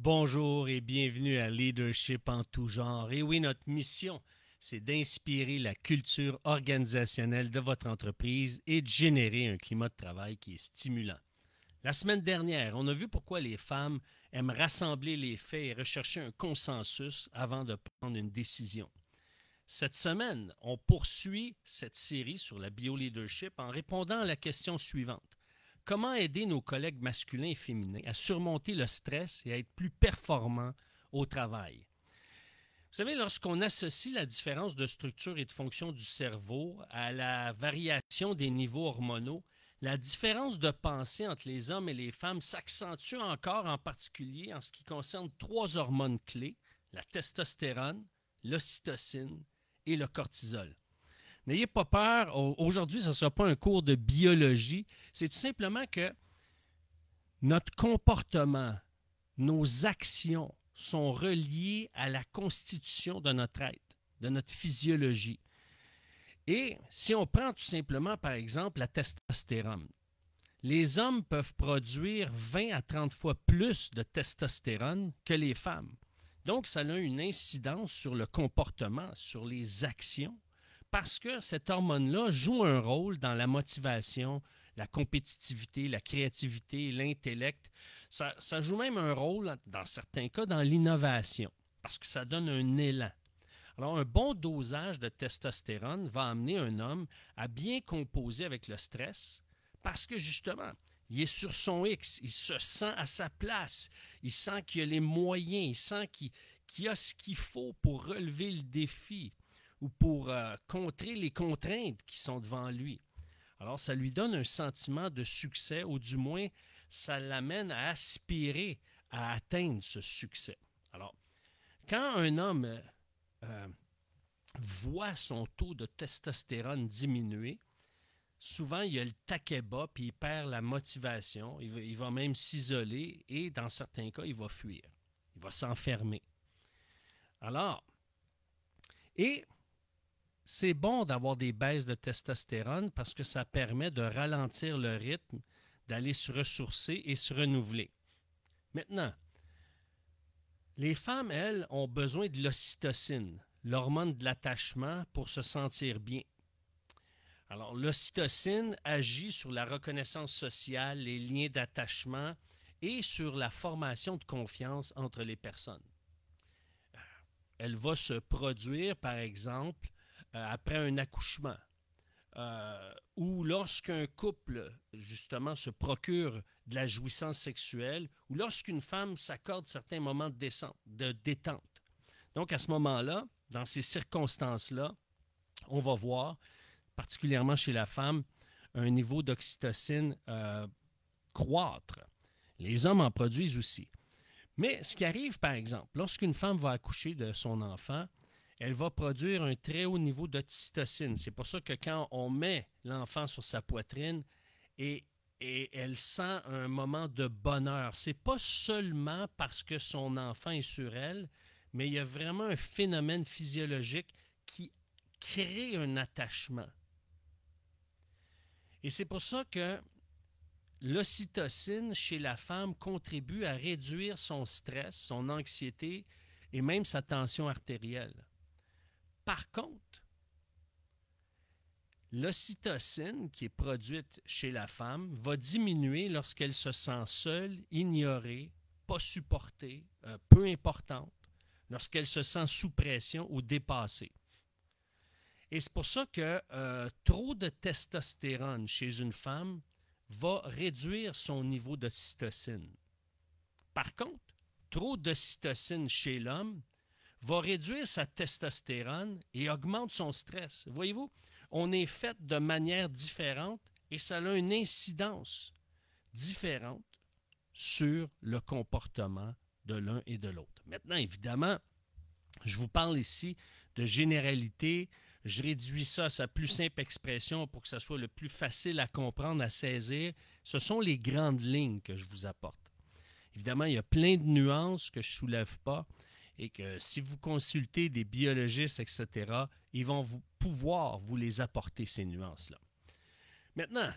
Bonjour et bienvenue à Leadership en tout genre. Et oui, notre mission, c'est d'inspirer la culture organisationnelle de votre entreprise et de générer un climat de travail qui est stimulant. La semaine dernière, on a vu pourquoi les femmes aiment rassembler les faits et rechercher un consensus avant de prendre une décision. Cette semaine, on poursuit cette série sur la bio-leadership en répondant à la question suivante. Comment aider nos collègues masculins et féminins à surmonter le stress et à être plus performants au travail? Vous savez, lorsqu'on associe la différence de structure et de fonction du cerveau à la variation des niveaux hormonaux, la différence de pensée entre les hommes et les femmes s'accentue encore en particulier en ce qui concerne trois hormones clés, la testostérone, l'ocytocine et le cortisol. N'ayez pas peur. Aujourd'hui, ce ne sera pas un cours de biologie. C'est tout simplement que notre comportement, nos actions sont reliées à la constitution de notre être, de notre physiologie. Et si on prend tout simplement, par exemple, la testostérone, les hommes peuvent produire 20 à 30 fois plus de testostérone que les femmes. Donc, ça a une incidence sur le comportement, sur les actions parce que cette hormone-là joue un rôle dans la motivation, la compétitivité, la créativité, l'intellect. Ça, joue même un rôle, hein, dans certains cas, dans l'innovation, parce que ça donne un élan. Alors, un bon dosage de testostérone va amener un homme à bien composer avec le stress, parce que justement, il est sur son X, il se sent à sa place, il sent qu'il a les moyens, il sent qu'il a ce qu'il faut pour relever le défi ou pour euh, contrer les contraintes qui sont devant lui. Alors ça lui donne un sentiment de succès, ou du moins ça l'amène à aspirer à atteindre ce succès. Alors, quand un homme euh, euh, voit son taux de testostérone diminuer, souvent il a le taquet bas, puis il perd la motivation, il va même s'isoler et dans certains cas, il va fuir, il va s'enfermer. Alors, et c'est bon d'avoir des baisses de testostérone parce que ça permet de ralentir le rythme, d'aller se ressourcer et se renouveler. Maintenant, les femmes, elles, ont besoin de l'ocytocine, l'hormone de l'attachement, pour se sentir bien. Alors, l'ocytocine agit sur la reconnaissance sociale, les liens d'attachement et sur la formation de confiance entre les personnes. Euh, elle va se produire, par exemple, euh, après un accouchement, euh, ou lorsqu'un couple, justement, se procure de la jouissance sexuelle, ou lorsqu'une femme s'accorde certains moments de, détente. Donc, à ce moment-là, dans ces circonstances-là, on va voir, particulièrement chez la femme, un niveau d'oxytocine euh, croître. Les hommes en produisent aussi. Mais ce qui arrive, par exemple, lorsqu'une femme va accoucher de son enfant, elle va produire un très haut niveau d'ocytocine. C'est pour ça que quand on met l'enfant sur sa poitrine et, elle sent un moment de bonheur, c'est pas seulement parce que son enfant est sur elle, mais il y a vraiment un phénomène physiologique qui crée un attachement. Et c'est pour ça que l'ocytocine chez la femme contribue à réduire son stress, son anxiété et même sa tension artérielle. Par contre, l'ocytocine qui est produite chez la femme va diminuer lorsqu'elle se sent seule, ignorée, pas supportée, euh, peu importante, lorsqu'elle se sent sous pression ou dépassée. Et c'est pour ça que euh, trop de testostérone chez une femme va réduire son niveau d'ocytocine. Par contre, trop d'ocytocine chez l'homme va réduire sa testostérone et augmente son stress. Voyez-vous, on est fait de manière différente et ça a une incidence différente sur le comportement de l'un et de l'autre. Maintenant, évidemment, je vous parle ici de généralité. Je réduis ça à sa plus simple expression pour que ce soit le plus facile à comprendre, à saisir. Ce sont les grandes lignes que je vous apporte. Évidemment, il y a plein de nuances que je ne soulève pas, et que si vous consultez des biologistes, etc., ils vont vous, pouvoir vous les apporter, ces nuances-là. Maintenant,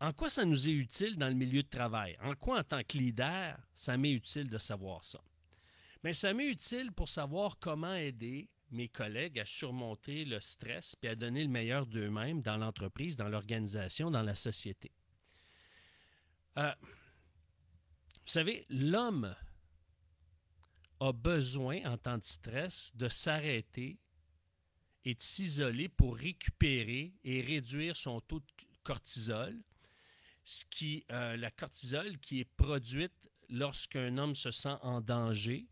en quoi ça nous est utile dans le milieu de travail? En quoi, en tant que leader, ça m'est utile de savoir ça? Mais ça m'est utile pour savoir comment aider mes collègues à surmonter le stress et à donner le meilleur d'eux-mêmes dans l'entreprise, dans l'organisation, dans la société. Euh, vous savez, l'homme a besoin en temps de stress de s'arrêter et de s'isoler pour récupérer et réduire son taux de cortisol, ce qui, euh, la cortisol qui est produite lorsqu'un homme se sent en danger.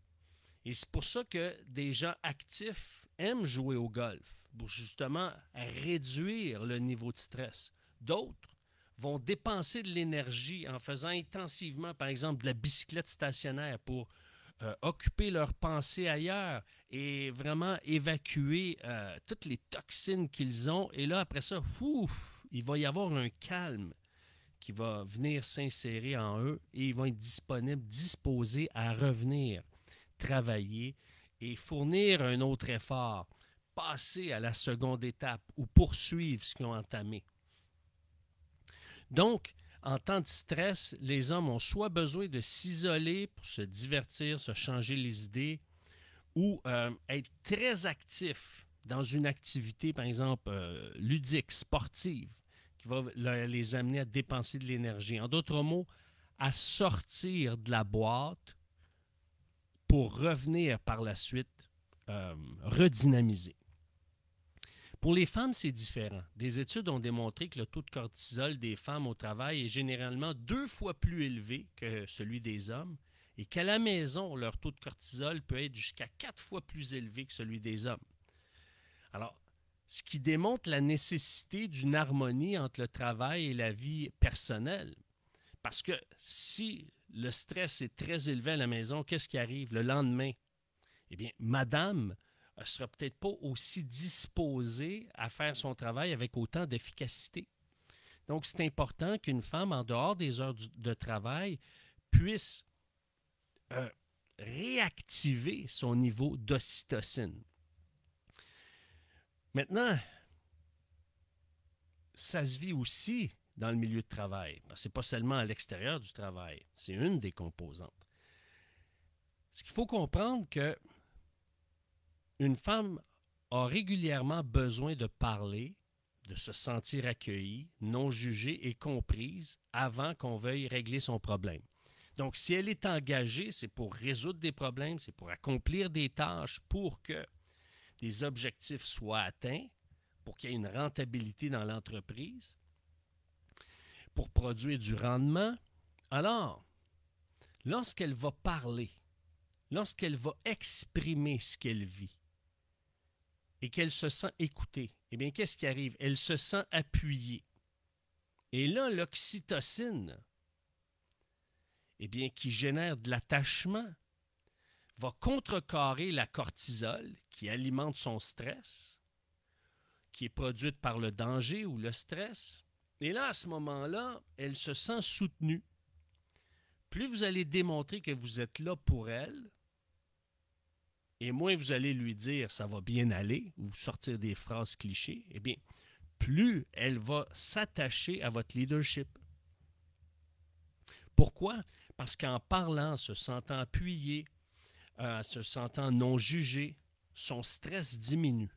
Et c'est pour ça que des gens actifs aiment jouer au golf, pour justement réduire le niveau de stress. D'autres vont dépenser de l'énergie en faisant intensivement, par exemple, de la bicyclette stationnaire pour euh, occuper leurs pensées ailleurs et vraiment évacuer euh, toutes les toxines qu'ils ont. Et là, après ça, il va y avoir un calme qui va venir s'insérer en eux et ils vont être disponibles, disposés à revenir travailler et fournir un autre effort, passer à la seconde étape ou poursuivre ce qu'ils ont entamé. Donc, en temps de stress, les hommes ont soit besoin de s'isoler pour se divertir, se changer les idées, ou euh, être très actifs dans une activité, par exemple, euh, ludique, sportive, qui va les amener à dépenser de l'énergie. En d'autres mots, à sortir de la boîte pour revenir par la suite euh, redynamiser. Pour les femmes, c'est différent. Des études ont démontré que le taux de cortisol des femmes au travail est généralement deux fois plus élevé que celui des hommes et qu'à la maison, leur taux de cortisol peut être jusqu'à quatre fois plus élevé que celui des hommes. Alors, ce qui démontre la nécessité d'une harmonie entre le travail et la vie personnelle. Parce que si le stress est très élevé à la maison, qu'est-ce qui arrive le lendemain? Eh bien, madame, ne euh, sera peut-être pas aussi disposée à faire son travail avec autant d'efficacité. Donc, c'est important qu'une femme, en dehors des heures de travail, puisse euh, réactiver son niveau d'ocytocine. Maintenant, ça se vit aussi dans le milieu de travail. Ce n'est pas seulement à l'extérieur du travail, c'est une des composantes. Ce qu'il faut comprendre que une femme a régulièrement besoin de parler, de se sentir accueillie, non jugée et comprise avant qu'on veuille régler son problème. Donc, si elle est engagée, c'est pour résoudre des problèmes, c'est pour accomplir des tâches, pour que des objectifs soient atteints, pour qu'il y ait une rentabilité dans l'entreprise, pour produire du rendement. Alors, lorsqu'elle va parler, lorsqu'elle va exprimer ce qu'elle vit, et qu'elle se sent écoutée, eh bien, qu'est-ce qui arrive? Elle se sent appuyée. Et là, l'oxytocine, eh bien, qui génère de l'attachement, va contrecarrer la cortisol qui alimente son stress, qui est produite par le danger ou le stress. Et là, à ce moment-là, elle se sent soutenue. Plus vous allez démontrer que vous êtes là pour elle, et moins vous allez lui dire ça va bien aller ou sortir des phrases clichés, eh bien, plus elle va s'attacher à votre leadership. Pourquoi? Parce qu'en parlant, se sentant appuyé, euh, se sentant non jugé, son stress diminue.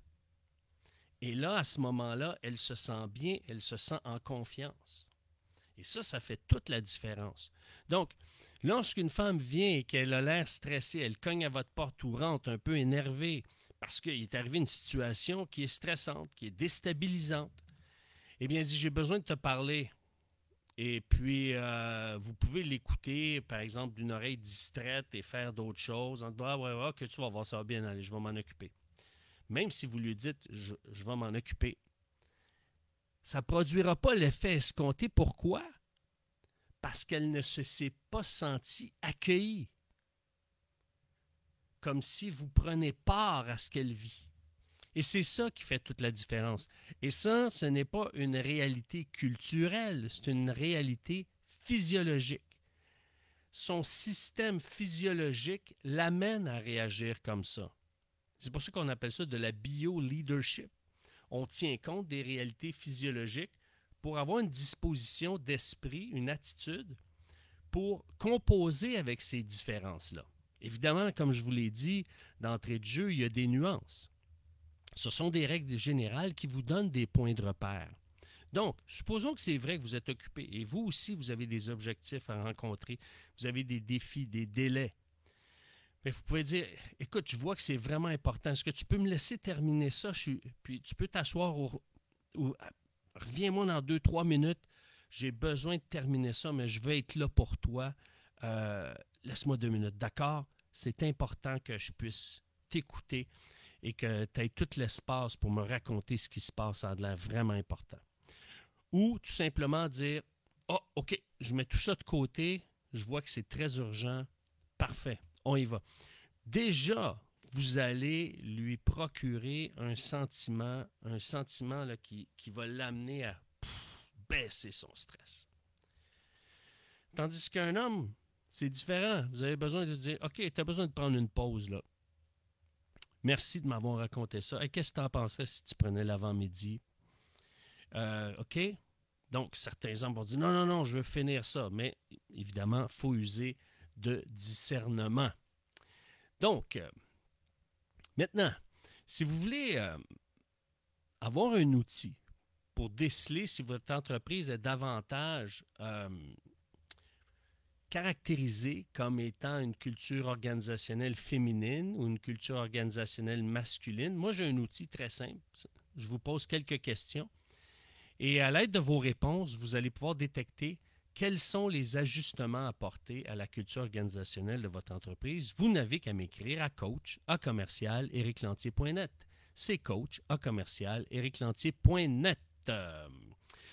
Et là, à ce moment-là, elle se sent bien, elle se sent en confiance. Et ça, ça fait toute la différence. Donc, Lorsqu'une femme vient et qu'elle a l'air stressée, elle cogne à votre porte ou rentre un peu énervée parce qu'il est arrivé une situation qui est stressante, qui est déstabilisante, eh bien, elle dit, j'ai besoin de te parler. Et puis, euh, vous pouvez l'écouter, par exemple, d'une oreille distraite et faire d'autres choses en disant ah, que tu vas voir ça va bien aller, je vais m'en occuper. Même si vous lui dites je, je vais m'en occuper, ça ne produira pas l'effet escompté. Pourquoi parce qu'elle ne se s'est pas sentie accueillie, comme si vous prenez part à ce qu'elle vit. Et c'est ça qui fait toute la différence. Et ça, ce n'est pas une réalité culturelle, c'est une réalité physiologique. Son système physiologique l'amène à réagir comme ça. C'est pour ça qu'on appelle ça de la bio-leadership. On tient compte des réalités physiologiques pour avoir une disposition d'esprit, une attitude pour composer avec ces différences-là. Évidemment, comme je vous l'ai dit, d'entrée de jeu, il y a des nuances. Ce sont des règles générales qui vous donnent des points de repère. Donc, supposons que c'est vrai que vous êtes occupé et vous aussi, vous avez des objectifs à rencontrer, vous avez des défis, des délais. Mais vous pouvez dire, écoute, je vois que c'est vraiment important. Est-ce que tu peux me laisser terminer ça? Puis tu peux t'asseoir au reviens-moi dans deux, trois minutes. J'ai besoin de terminer ça, mais je vais être là pour toi. Euh, laisse-moi deux minutes. D'accord? C'est important que je puisse t'écouter et que tu aies tout l'espace pour me raconter ce qui se passe. Ça a l'air vraiment important. Ou tout simplement dire Ah, oh, OK, je mets tout ça de côté. Je vois que c'est très urgent. Parfait. On y va. Déjà, vous allez lui procurer un sentiment, un sentiment qui, va l'amener à baisser son stress. Tandis qu'un homme, c'est différent. Vous avez besoin de dire OK, tu as besoin de prendre une pause là. Merci de m'avoir raconté ça. Et Qu'est-ce que tu en penserais si tu prenais l'avant-midi? Euh, OK? Donc, certains hommes vont dire non, non, non, je veux finir ça. Mais évidemment, il faut user de discernement. Donc, euh, Maintenant, si vous voulez euh, avoir un outil pour déceler si votre entreprise est davantage euh, caractérisée comme étant une culture organisationnelle féminine ou une culture organisationnelle masculine, moi j'ai un outil très simple. Je vous pose quelques questions et à l'aide de vos réponses, vous allez pouvoir détecter quels sont les ajustements apportés à la culture organisationnelle de votre entreprise, vous n'avez qu'à m'écrire à coach à commercial net C'est coach à commercial euh,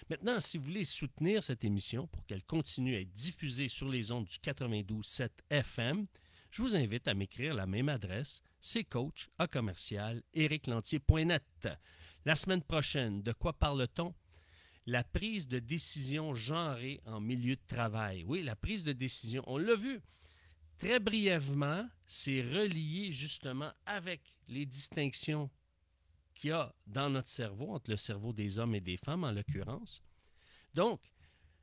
maintenant, si vous voulez soutenir cette émission pour qu'elle continue à être diffusée sur les ondes du 92-7 FM, je vous invite à m'écrire la même adresse, c'est coach à commercial net. La semaine prochaine, de quoi parle-t-on? la prise de décision genrée en milieu de travail. Oui, la prise de décision, on l'a vu. Très brièvement, c'est relié justement avec les distinctions qu'il y a dans notre cerveau, entre le cerveau des hommes et des femmes en l'occurrence. Donc,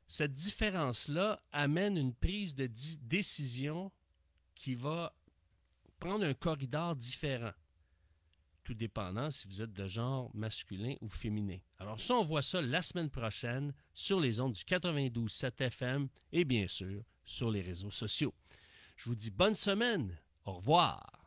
cette différence-là amène une prise de décision qui va prendre un corridor différent tout dépendant si vous êtes de genre masculin ou féminin. Alors ça, on voit ça la semaine prochaine sur les ondes du 92.7 FM et bien sûr sur les réseaux sociaux. Je vous dis bonne semaine. Au revoir.